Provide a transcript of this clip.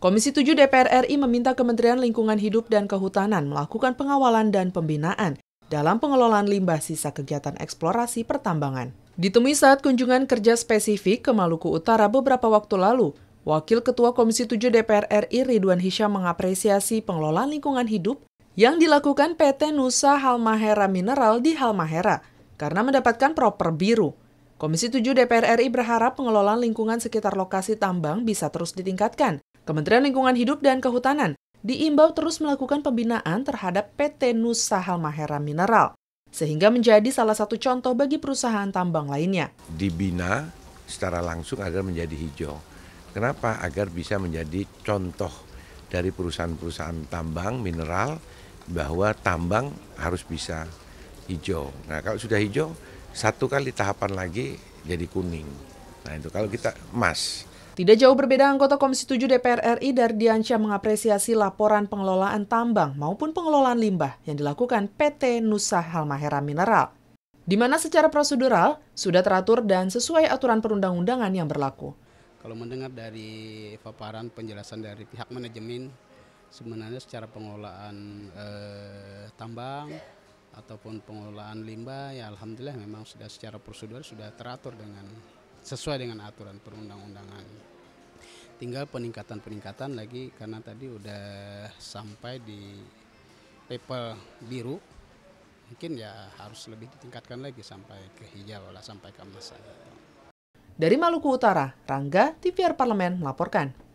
Komisi 7 DPR RI meminta Kementerian Lingkungan Hidup dan Kehutanan melakukan pengawalan dan pembinaan dalam pengelolaan limbah sisa kegiatan eksplorasi pertambangan. Ditemui saat kunjungan kerja spesifik ke Maluku Utara beberapa waktu lalu, Wakil Ketua Komisi 7 DPR RI Ridwan Hisham mengapresiasi pengelolaan lingkungan hidup yang dilakukan PT Nusa Halmahera Mineral di Halmahera karena mendapatkan proper biru. Komisi 7 DPR RI berharap pengelolaan lingkungan sekitar lokasi tambang bisa terus ditingkatkan. Kementerian Lingkungan Hidup dan Kehutanan diimbau terus melakukan pembinaan terhadap PT Nusa Halmahera Mineral sehingga menjadi salah satu contoh bagi perusahaan tambang lainnya. Dibina secara langsung agar menjadi hijau. Kenapa? Agar bisa menjadi contoh dari perusahaan-perusahaan tambang mineral bahwa tambang harus bisa hijau. Nah kalau sudah hijau, satu kali tahapan lagi jadi kuning. Nah itu kalau kita emas. Tidak jauh berbeda anggota Komisi 7 DPR RI Dardiansyah mengapresiasi laporan pengelolaan tambang maupun pengelolaan limbah yang dilakukan PT Nusa Halmahera Mineral. Di mana secara prosedural sudah teratur dan sesuai aturan perundang-undangan yang berlaku. Kalau mendengar dari paparan penjelasan dari pihak manajemen sebenarnya secara pengolahan eh, tambang ataupun pengolahan limbah ya alhamdulillah memang sudah secara prosedur sudah teratur dengan sesuai dengan aturan perundang-undangan. Tinggal peningkatan-peningkatan lagi karena tadi udah sampai di level biru mungkin ya harus lebih ditingkatkan lagi sampai ke hijau lah sampai ke emas. Dari Maluku Utara, Rangga TVR Parlemen melaporkan.